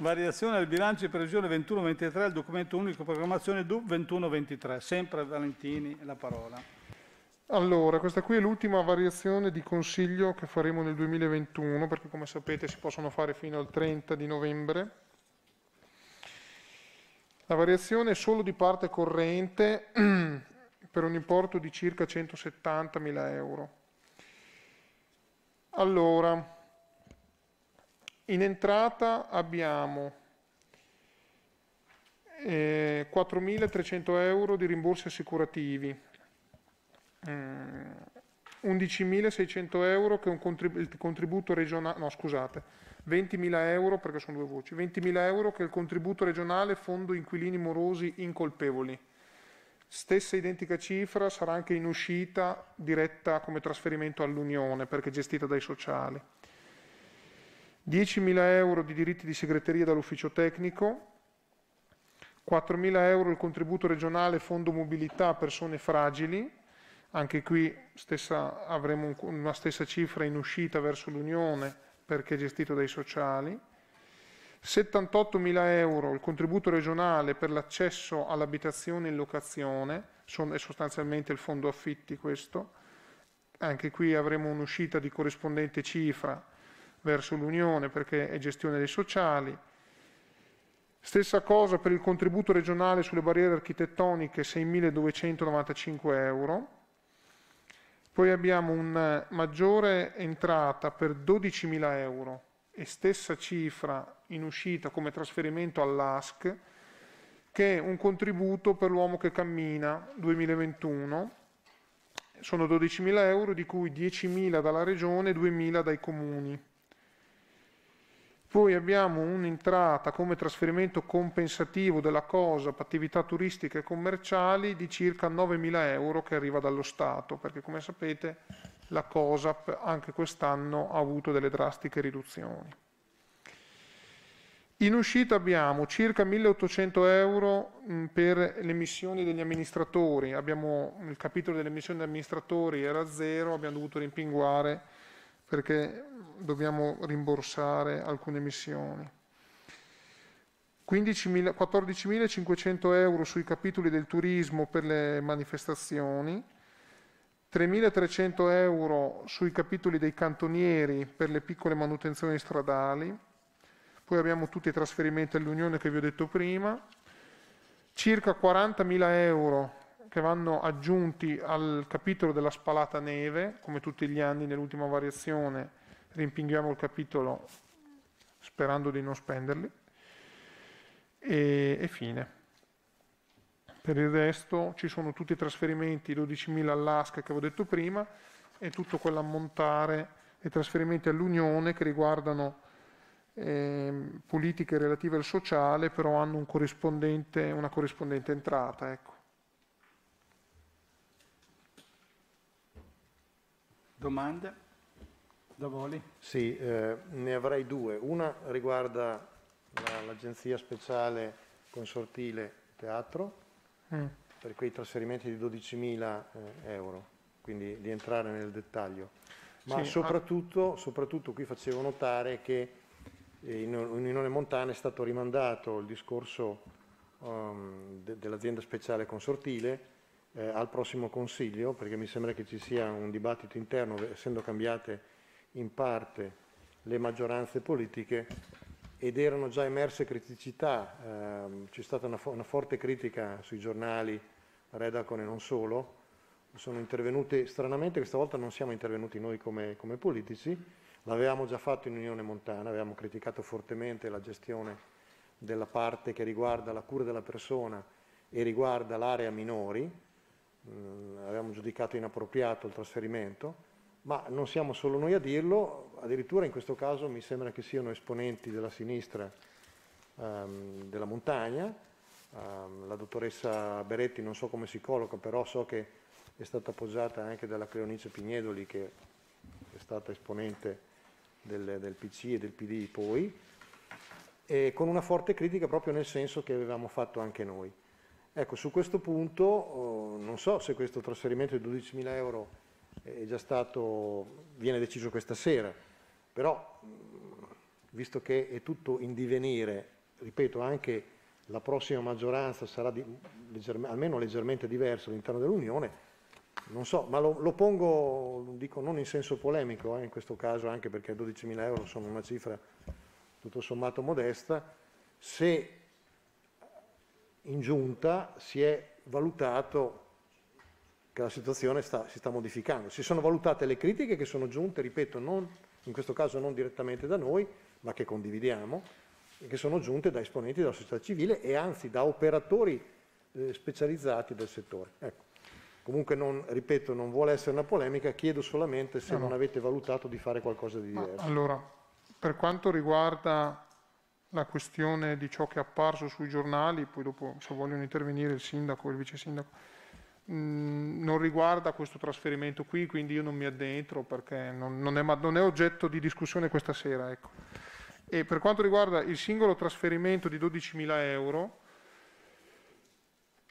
Variazione al bilancio di previsione 21-23 al documento unico programmazione DUP 21-23. Sempre Valentini la parola. Allora, questa qui è l'ultima variazione di consiglio che faremo nel 2021, perché come sapete si possono fare fino al 30 di novembre. La variazione è solo di parte corrente per un importo di circa 170.000 euro. Allora, in entrata abbiamo eh, 4.300 euro di rimborsi assicurativi, mm, 11.600 euro che è un contrib il contributo regionale, no scusate, 20.000 euro perché sono due voci, 20.000 euro che è il contributo regionale fondo inquilini morosi incolpevoli. Stessa identica cifra sarà anche in uscita diretta come trasferimento all'Unione perché gestita dai sociali. 10.000 euro di diritti di segreteria dall'ufficio tecnico, 4.000 euro il contributo regionale Fondo Mobilità Persone Fragili, anche qui stessa, avremo una stessa cifra in uscita verso l'Unione perché gestito dai sociali, 78.000 euro il contributo regionale per l'accesso all'abitazione in locazione, è sostanzialmente il fondo affitti questo, anche qui avremo un'uscita di corrispondente cifra verso l'Unione perché è gestione dei sociali. Stessa cosa per il contributo regionale sulle barriere architettoniche, 6.295 euro. Poi abbiamo una eh, maggiore entrata per 12.000 euro e stessa cifra in uscita come trasferimento all'ASC, che è un contributo per l'uomo che cammina 2021. Sono 12.000 euro, di cui 10.000 dalla regione e 2.000 dai comuni. Poi abbiamo un'entrata come trasferimento compensativo della cosa per attività turistiche e commerciali di circa 9.000 euro che arriva dallo Stato, perché come sapete la COSAP anche quest'anno ha avuto delle drastiche riduzioni. In uscita abbiamo circa 1.800 euro mm, per le missioni degli amministratori, abbiamo, il capitolo delle missioni degli amministratori era zero, abbiamo dovuto rimpinguare perché dobbiamo rimborsare alcune missioni. 14.500 euro sui capitoli del turismo per le manifestazioni, 3.300 euro sui capitoli dei cantonieri per le piccole manutenzioni stradali, poi abbiamo tutti i trasferimenti all'Unione che vi ho detto prima, circa 40.000 euro che vanno aggiunti al capitolo della spalata neve, come tutti gli anni nell'ultima variazione rimpinghiamo il capitolo sperando di non spenderli, e, e fine. Per il resto ci sono tutti i trasferimenti, 12.000 all'ASCA che avevo detto prima, e tutto quell'ammontare e trasferimenti all'Unione che riguardano eh, politiche relative al sociale, però hanno un corrispondente, una corrispondente entrata. Ecco. Domande? Da voli? Sì, eh, ne avrei due. Una riguarda l'agenzia speciale consortile teatro mm. per quei trasferimenti di 12.000 eh, euro, quindi di entrare nel dettaglio. Ma sì, ah. soprattutto, ah... soprattutto, qui facevo notare che eh, in Unione Montana è stato rimandato il discorso um, de dell'azienda speciale consortile eh, al prossimo Consiglio, perché mi sembra che ci sia un dibattito interno, essendo cambiate in parte le maggioranze politiche ed erano già emerse criticità, eh, c'è stata una, fo una, forte critica sui giornali, Redacon e non solo, sono intervenute, stranamente questa volta non siamo intervenuti noi come, come politici, l'avevamo già fatto in Unione Montana, avevamo criticato fortemente la gestione della parte che riguarda la cura della persona e riguarda l'area minori, mh, mm, avevamo giudicato inappropriato il trasferimento, ma non siamo solo noi a dirlo, addirittura in questo caso mi sembra che siano esponenti della sinistra um, della montagna, um, la dottoressa Beretti non so come si colloca, però so che è stata appoggiata anche dalla Cleonice Pignedoli che è stata esponente del, del PC e del PD poi, e con una forte critica proprio nel senso che avevamo fatto anche noi. Ecco, su questo punto eh, non so se questo trasferimento di 12.000 euro è già stato, viene deciso questa sera, però mm, visto che è tutto in divenire, ripeto, anche la prossima maggioranza sarà di, leggerme, almeno leggermente diversa all'interno dell'Unione, non so, ma lo, lo, pongo, dico non in senso polemico, eh, in questo caso anche perché 12.000 euro sono una cifra tutto sommato modesta, se in giunta si è valutato che la situazione sta, si sta modificando. Si sono valutate le critiche che sono giunte, ripeto, non, in questo caso non direttamente da noi, ma che condividiamo, e che sono giunte da esponenti della società civile e anzi da operatori eh, specializzati del settore. Ecco. Comunque, non, ripeto, non vuole essere una polemica, chiedo solamente se no, no. non avete valutato di fare qualcosa di diverso. Ma allora, per quanto riguarda la questione di ciò che è apparso sui giornali, poi dopo se vogliono intervenire il sindaco e il vice sindaco, mm, non riguarda questo trasferimento qui, quindi io non mi addentro perché non, non, è, non è, oggetto di discussione questa sera. Ecco. per quanto riguarda il singolo trasferimento di 12.000 euro,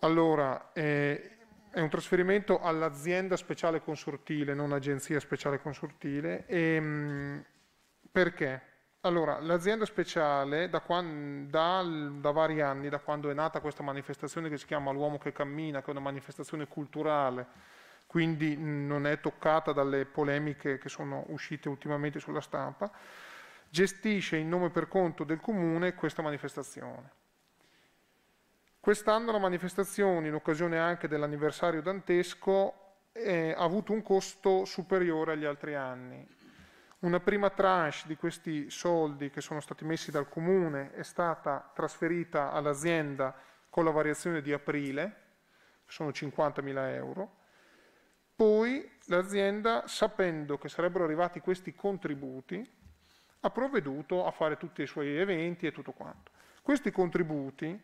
allora, eh, è un trasferimento all'azienda speciale consortile, non agenzia speciale consortile. E, mh, mm, perché? Allora, l'azienda speciale da, quando, da, da, vari anni, da quando è nata questa manifestazione che si chiama L'uomo che cammina, che è una manifestazione culturale, quindi non è toccata dalle polemiche che sono uscite ultimamente sulla stampa, gestisce in nome per conto del comune questa manifestazione. Quest'anno la manifestazione, in occasione anche dell'anniversario dantesco, eh, ha avuto un costo superiore agli altri anni una prima tranche di questi soldi che sono stati messi dal comune è stata trasferita all'azienda con la variazione di aprile, sono 50.000 euro. Poi l'azienda, sapendo che sarebbero arrivati questi contributi, ha provveduto a fare tutti i suoi eventi e tutto quanto. Questi contributi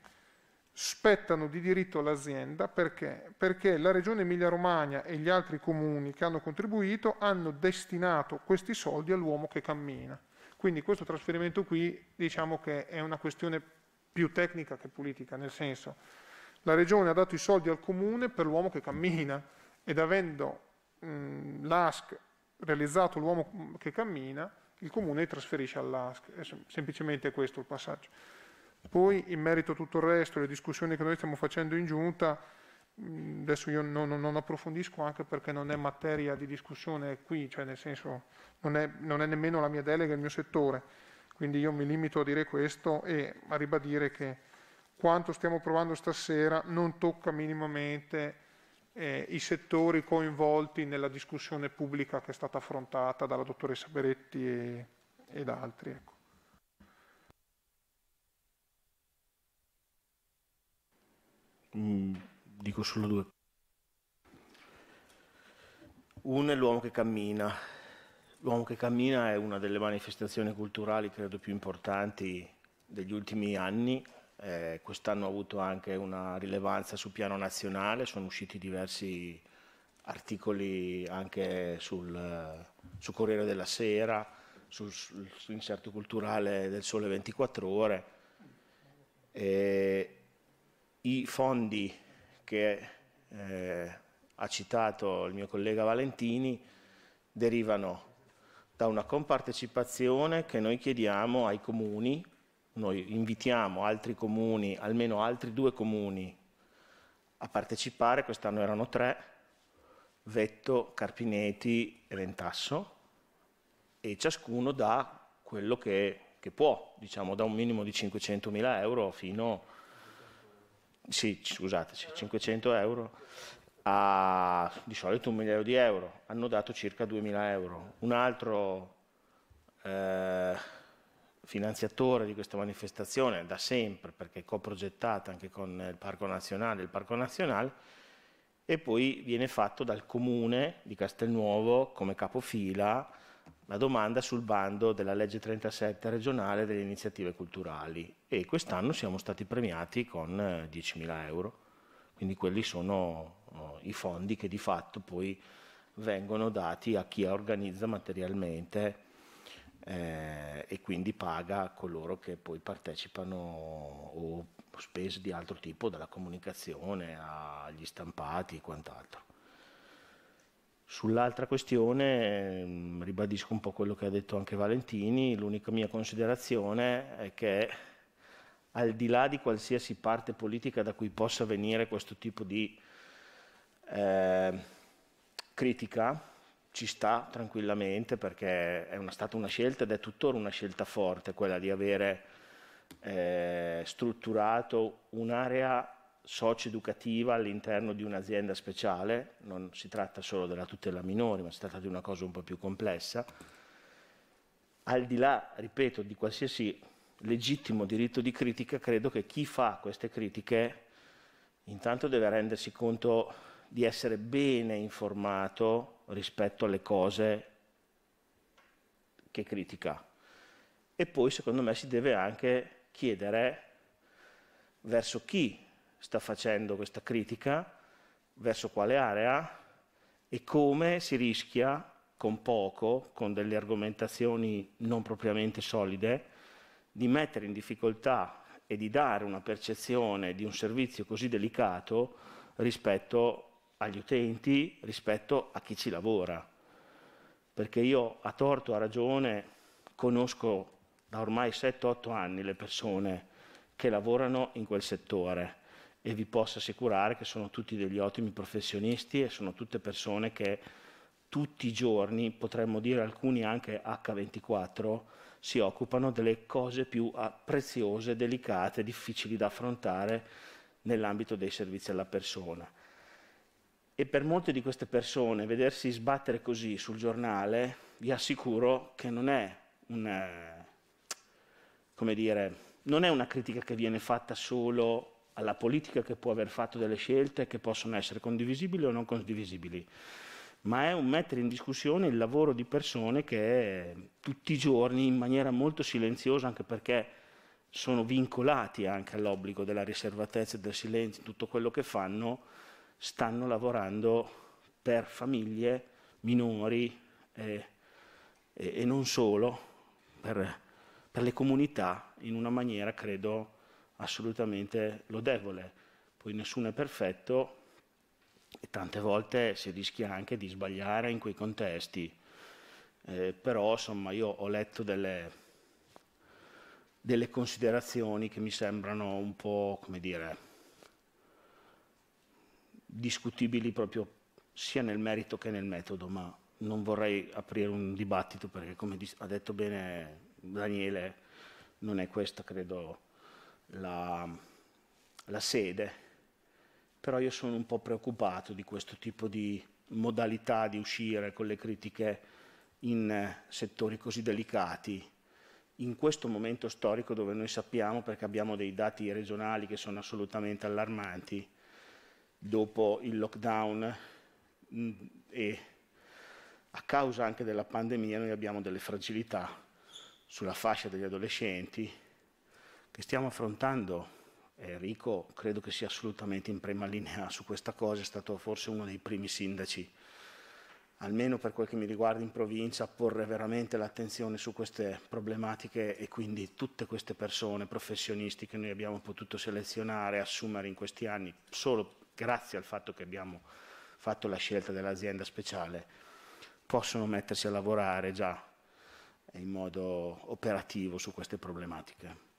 spettano di diritto all'azienda perché? perché la Regione Emilia-Romagna e gli altri comuni che hanno contribuito hanno destinato questi soldi all'uomo che cammina. Quindi questo trasferimento qui diciamo che è una questione più tecnica che politica, nel senso la Regione ha dato i soldi al comune per l'uomo che cammina ed avendo mh, l'ASC realizzato l'uomo che cammina, il comune trasferisce all'ASC. È semplicemente questo il passaggio. Poi in merito a tutto il resto, le discussioni che noi stiamo facendo in giunta, adesso io non, non approfondisco anche perché non è materia di discussione qui, cioè nel senso non è, non è nemmeno la mia delega, il mio settore, quindi io mi limito a dire questo e a ribadire che quanto stiamo provando stasera non tocca minimamente eh, i settori coinvolti nella discussione pubblica che è stata affrontata dalla dottoressa Beretti e, ed altri. Ecco. Mm, dico solo due. Uno è l'uomo che cammina. L'uomo che cammina è una delle manifestazioni culturali credo più importanti degli ultimi anni. Eh, quest'anno ha avuto anche una rilevanza sul piano nazionale, sono usciti diversi articoli anche sul, sul Corriere della Sera, sul, sull'inserto culturale del Sole 24 Ore. E i fondi che eh, ha citato il mio collega Valentini derivano da una compartecipazione che noi chiediamo ai comuni, noi invitiamo altri comuni, almeno altri due comuni, a partecipare, quest'anno erano tre, Vetto, Carpineti e Ventasso, e ciascuno dà quello che, che può, diciamo da un minimo di 500 mila euro fino a sì, scusateci, 500 euro a di solito un migliaio di euro, hanno dato circa 2.000 euro. Un altro eh, finanziatore di questa manifestazione, da sempre, perché è coprogettata anche con il Parco Nazionale, il Parco Nazionale, e poi viene fatto dal comune di Castelnuovo come capofila la domanda sul bando della legge 37 regionale delle iniziative culturali e quest'anno siamo stati premiati con 10.000 eh, euro, quindi quelli sono eh, i fondi che di fatto poi vengono dati a chi organizza materialmente eh, e quindi paga coloro che poi partecipano o spese di altro tipo, dalla comunicazione agli stampati e quant'altro. Sull'altra questione ehm, ribadisco un po' quello che ha detto anche Valentini, l'unica mia considerazione è che al di là di qualsiasi parte politica da cui possa venire questo tipo di eh, critica, ci sta tranquillamente perché è una, stata una scelta ed è tuttora una scelta forte quella di avere eh, strutturato un'area socio-educativa all'interno di un'azienda speciale, non si tratta solo della tutela minori, ma si tratta di una cosa un po' più complessa, al di là, ripeto, di qualsiasi legittimo diritto di critica, credo che chi fa queste critiche intanto deve rendersi conto di essere bene informato rispetto alle cose che critica. E poi secondo me si deve anche chiedere verso chi sta facendo questa critica, verso quale area e come si rischia con poco, con delle argomentazioni non propriamente solide, di mettere in difficoltà e di dare una percezione di un servizio così delicato rispetto agli utenti, rispetto a chi ci lavora. Perché io a torto, a ragione, conosco da ormai 7-8 anni le persone che lavorano in quel settore e vi posso assicurare che sono tutti degli ottimi professionisti e sono tutte persone che tutti i giorni, potremmo dire alcuni anche H24, si occupano delle cose più ah, preziose, delicate, difficili da affrontare nell'ambito dei servizi alla persona. E per molte di queste persone vedersi sbattere così sul giornale, vi assicuro che non è un, come dire, non è una critica che viene fatta solo alla politica che può aver fatto delle scelte che possono essere condivisibili o non condivisibili, ma è un mettere in discussione il lavoro di persone che tutti i giorni in maniera molto silenziosa, anche perché sono vincolati anche all'obbligo della riservatezza e del silenzio, tutto quello che fanno, stanno lavorando per famiglie, minori eh, e, e, non solo, per, per le comunità in una maniera, credo, assolutamente lodevole. Poi nessuno è perfetto e tante volte si rischia anche di sbagliare in quei contesti. Eh, però insomma io ho letto delle, delle considerazioni che mi sembrano un po', come dire, discutibili proprio sia nel merito che nel metodo, ma non vorrei aprire un dibattito perché come ha detto bene Daniele non è questa credo la, la sede, però io sono un po' preoccupato di questo tipo di modalità di uscire con le critiche in eh, settori così delicati in questo momento storico dove noi sappiamo, perché abbiamo dei dati regionali che sono assolutamente allarmanti, dopo il lockdown mm, e a causa anche della pandemia noi abbiamo delle fragilità sulla fascia degli adolescenti che stiamo affrontando, Enrico credo che sia assolutamente in prima linea su questa cosa, è stato forse uno dei primi sindaci, almeno per quel che mi riguarda in provincia, a porre veramente l'attenzione su queste problematiche e quindi tutte queste persone, professionisti che noi abbiamo potuto selezionare assumere in questi anni, solo grazie al fatto che abbiamo fatto la scelta dell'azienda speciale, possono mettersi a lavorare già in modo operativo su queste problematiche.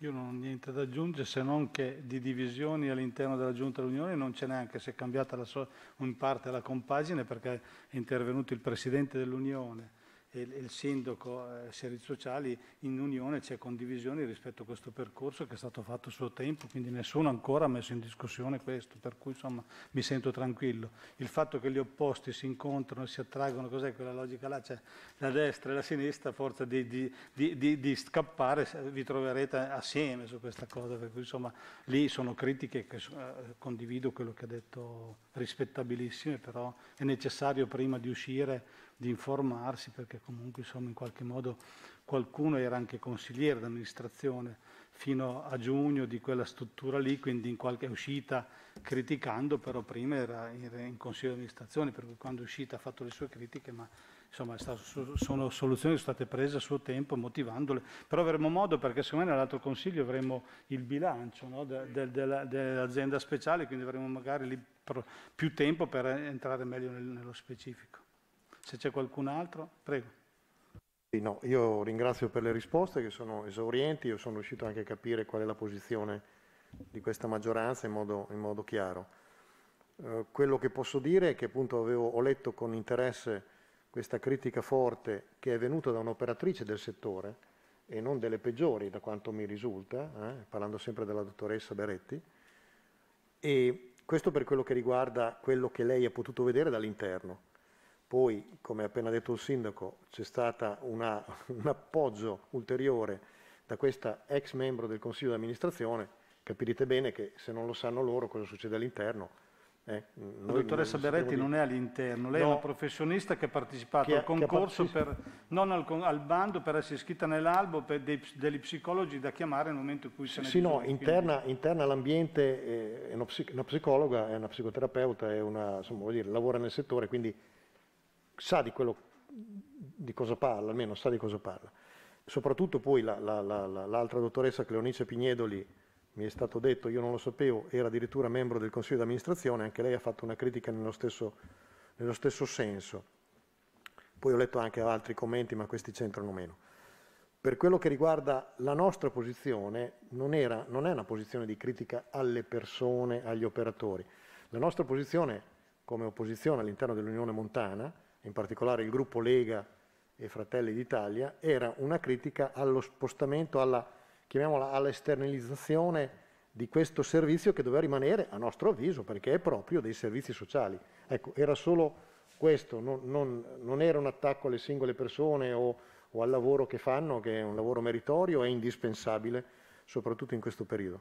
Io non ho niente da aggiungere se non che di divisioni all'interno della Giunta dell'Unione non ce n'è anche se è cambiata so in parte la compagine perché è intervenuto il Presidente dell'Unione e il sindaco e eh, i servizi sociali in unione c'è condivisione rispetto a questo percorso che è stato fatto a suo tempo, quindi nessuno ancora ha messo in discussione questo, per cui insomma mi sento tranquillo. Il fatto che gli opposti si incontrano, si attraggono, cos'è quella logica là? Cioè la destra e la sinistra, a forza di, di, di, di, scappare, vi troverete assieme su questa cosa, per cui insomma lì sono critiche che eh, condivido quello che ha detto rispettabilissime, però è necessario prima di uscire di informarsi perché comunque insomma in qualche modo qualcuno era anche consigliere d'amministrazione fino a giugno di quella struttura lì, quindi in qualche uscita criticando, però prima era in, consiglio di amministrazione, per cui quando è uscita ha fatto le sue critiche, ma insomma stato, sono soluzioni che sono state prese a suo tempo, motivandole, però avremo modo perché secondo me nell'altro consiglio avremo il bilancio no? de, de, dell'azienda speciale, quindi avremo magari più tempo per entrare meglio nello specifico. Se c'è qualcun altro, prego. No, io ringrazio per le risposte che sono esaurienti, io sono riuscito anche a capire qual è la posizione di questa maggioranza in modo, in modo chiaro. Eh, quello che posso dire è che appunto avevo, ho letto con interesse questa critica forte che è venuta da un'operatrice del settore e non delle peggiori da quanto mi risulta, eh, parlando sempre della dottoressa Beretti, e questo per quello che riguarda quello che lei ha potuto vedere dall'interno. Poi, come ha appena detto il sindaco, c'è stato un appoggio ulteriore da questa ex membro del consiglio di amministrazione. Capirete bene che se non lo sanno loro cosa succede all'interno. Eh, la dottoressa Beretti di... non è all'interno, lei no. è una professionista che ha partecipato che, al concorso, partecipato. Per, non al, al, bando, per essere iscritta nell'albo per dei, degli psicologi da chiamare nel momento in cui se ne Sì, no, interna, interna all'ambiente eh, è una, psic una, psicologa, è una psicoterapeuta, è una, insomma, dire, lavora nel settore, quindi sa di, quello, di cosa parla, almeno sa di cosa parla. Soprattutto poi la, la, la, l'altra dottoressa Cleonice Pignedoli, mi è stato detto, io non lo sapevo, era addirittura membro del Consiglio di amministrazione, anche lei ha fatto una critica nello stesso, nello stesso senso. Poi ho letto anche altri commenti, ma questi c'entrano meno. Per quello che riguarda la nostra posizione, non, era, non è una posizione di critica alle persone, agli operatori. La nostra posizione come opposizione all'interno dell'Unione Montana in particolare il gruppo Lega e Fratelli d'Italia, era una critica allo spostamento, alla, chiamiamola all'esternalizzazione di questo servizio che doveva rimanere, a nostro avviso, perché è proprio dei servizi sociali. Ecco, era solo questo, non, non, non era un attacco alle singole persone o, o al lavoro che fanno, che è un lavoro meritorio e indispensabile, soprattutto in questo periodo.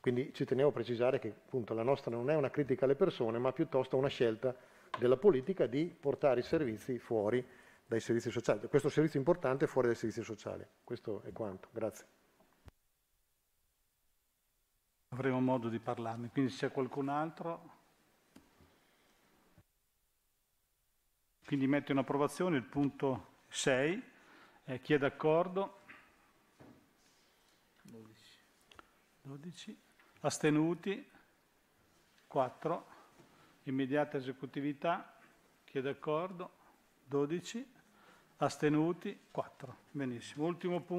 Quindi ci tenevo a precisare che appunto, la nostra non è una critica alle persone, ma piuttosto una scelta della politica di portare i servizi fuori dai servizi sociali, questo servizio importante fuori dai servizi sociali. Questo è quanto, grazie. Avremo modo di parlarne, quindi se c'è qualcun altro... Quindi metto in approvazione il punto 6, eh, chi è d'accordo? 12. 12. Astenuti? 4 immediata esecutività, chi è d'accordo? 12, astenuti 4. Benissimo. Ultimo punto.